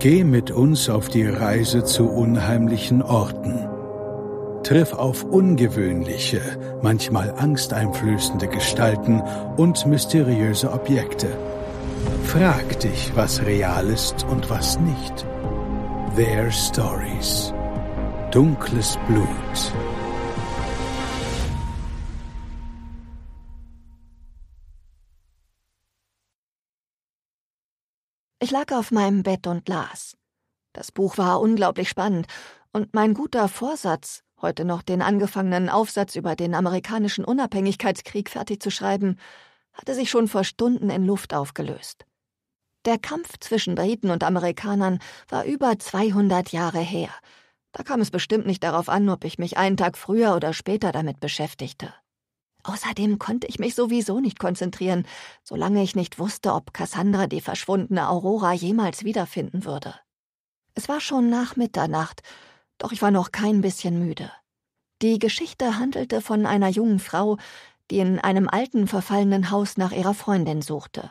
Geh mit uns auf die Reise zu unheimlichen Orten. Triff auf ungewöhnliche, manchmal angsteinflößende Gestalten und mysteriöse Objekte. Frag dich, was real ist und was nicht. Their Stories. Dunkles Blut. Ich lag auf meinem Bett und las. Das Buch war unglaublich spannend, und mein guter Vorsatz, heute noch den angefangenen Aufsatz über den amerikanischen Unabhängigkeitskrieg fertig zu schreiben, hatte sich schon vor Stunden in Luft aufgelöst. Der Kampf zwischen Briten und Amerikanern war über 200 Jahre her. Da kam es bestimmt nicht darauf an, ob ich mich einen Tag früher oder später damit beschäftigte. Außerdem konnte ich mich sowieso nicht konzentrieren, solange ich nicht wusste, ob Cassandra die verschwundene Aurora jemals wiederfinden würde. Es war schon nach Mitternacht, doch ich war noch kein bisschen müde. Die Geschichte handelte von einer jungen Frau, die in einem alten verfallenen Haus nach ihrer Freundin suchte.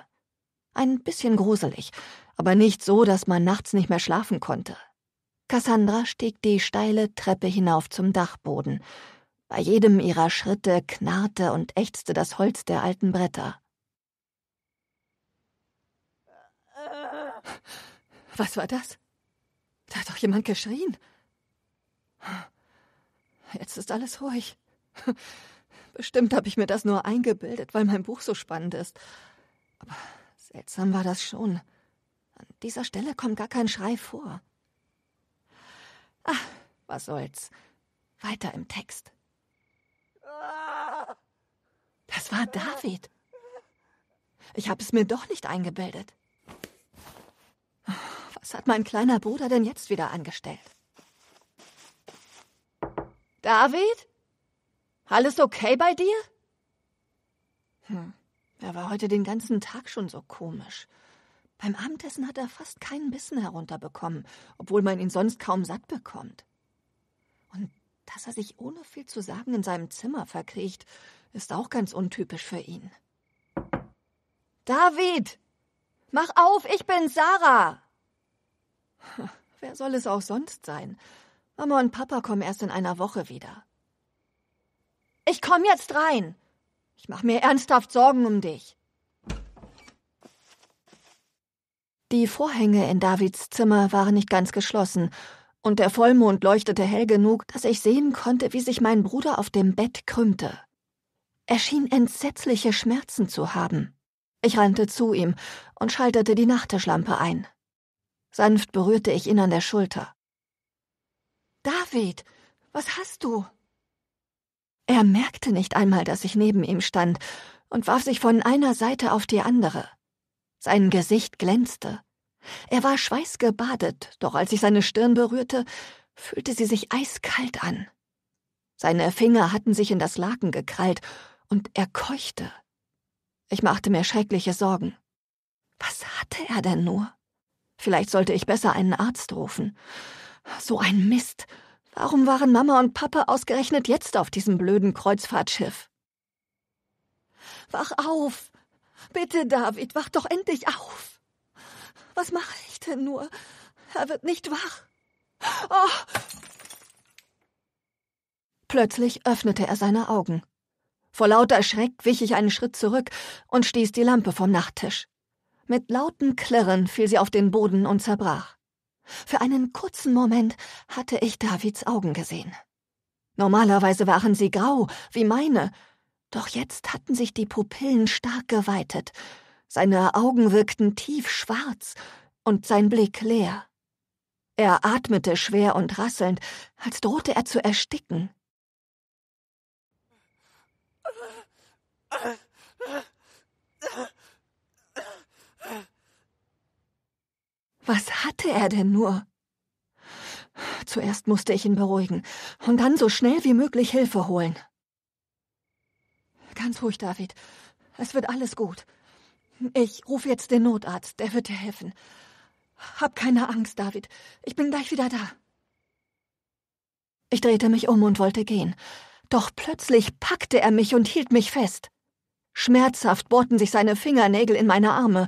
Ein bisschen gruselig, aber nicht so, dass man nachts nicht mehr schlafen konnte. Cassandra stieg die steile Treppe hinauf zum Dachboden, bei jedem ihrer Schritte knarrte und ächzte das Holz der alten Bretter. Was war das? Da hat doch jemand geschrien. Jetzt ist alles ruhig. Bestimmt habe ich mir das nur eingebildet, weil mein Buch so spannend ist. Aber seltsam war das schon. An dieser Stelle kommt gar kein Schrei vor. Ach, was soll's. Weiter im Text. war ah, David. Ich habe es mir doch nicht eingebildet. Was hat mein kleiner Bruder denn jetzt wieder angestellt? David? Alles okay bei dir? Hm, er war heute den ganzen Tag schon so komisch. Beim Abendessen hat er fast keinen Bissen herunterbekommen, obwohl man ihn sonst kaum satt bekommt. Und dass er sich ohne viel zu sagen in seinem Zimmer verkriecht, ist auch ganz untypisch für ihn. David! Mach auf, ich bin Sarah! Wer soll es auch sonst sein? Mama und Papa kommen erst in einer Woche wieder. Ich komm jetzt rein! Ich mach mir ernsthaft Sorgen um dich. Die Vorhänge in Davids Zimmer waren nicht ganz geschlossen, und der Vollmond leuchtete hell genug, dass ich sehen konnte, wie sich mein Bruder auf dem Bett krümmte. Er schien entsetzliche Schmerzen zu haben. Ich rannte zu ihm und schaltete die Nachttischlampe ein. Sanft berührte ich ihn an der Schulter. David, was hast du? Er merkte nicht einmal, dass ich neben ihm stand und warf sich von einer Seite auf die andere. Sein Gesicht glänzte. Er war schweißgebadet, doch als ich seine Stirn berührte, fühlte sie sich eiskalt an. Seine Finger hatten sich in das Laken gekrallt und er keuchte. Ich machte mir schreckliche Sorgen. Was hatte er denn nur? Vielleicht sollte ich besser einen Arzt rufen. So ein Mist. Warum waren Mama und Papa ausgerechnet jetzt auf diesem blöden Kreuzfahrtschiff? Wach auf! Bitte, David, wach doch endlich auf! Was mache ich denn nur? Er wird nicht wach. Oh! Plötzlich öffnete er seine Augen. Vor lauter Schreck wich ich einen Schritt zurück und stieß die Lampe vom Nachttisch. Mit lautem Klirren fiel sie auf den Boden und zerbrach. Für einen kurzen Moment hatte ich Davids Augen gesehen. Normalerweise waren sie grau, wie meine, doch jetzt hatten sich die Pupillen stark geweitet, seine Augen wirkten tiefschwarz und sein Blick leer. Er atmete schwer und rasselnd, als drohte er zu ersticken. Was hatte er denn nur? Zuerst musste ich ihn beruhigen und dann so schnell wie möglich Hilfe holen. Ganz ruhig, David. Es wird alles gut. Ich rufe jetzt den Notarzt, der wird dir helfen. Hab keine Angst, David. Ich bin gleich wieder da. Ich drehte mich um und wollte gehen. Doch plötzlich packte er mich und hielt mich fest. Schmerzhaft bohrten sich seine Fingernägel in meine Arme.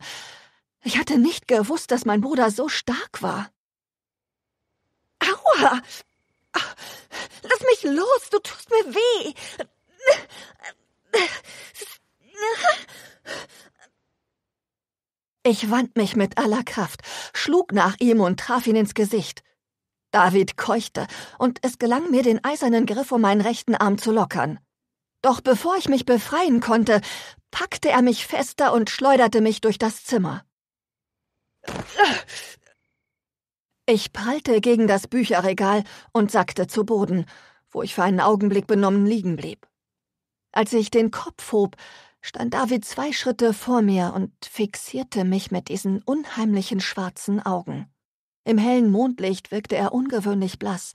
Ich hatte nicht gewusst, dass mein Bruder so stark war. Aua! Lass mich los, du tust mir weh! Ich wand mich mit aller Kraft, schlug nach ihm und traf ihn ins Gesicht. David keuchte, und es gelang mir, den eisernen Griff um meinen rechten Arm zu lockern. Doch bevor ich mich befreien konnte, packte er mich fester und schleuderte mich durch das Zimmer. Ich prallte gegen das Bücherregal und sackte zu Boden, wo ich für einen Augenblick benommen liegen blieb. Als ich den Kopf hob, stand David zwei Schritte vor mir und fixierte mich mit diesen unheimlichen schwarzen Augen. Im hellen Mondlicht wirkte er ungewöhnlich blass,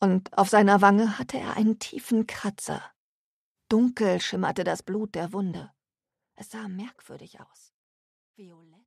und auf seiner Wange hatte er einen tiefen Kratzer. Dunkel schimmerte das Blut der Wunde. Es sah merkwürdig aus. Violett.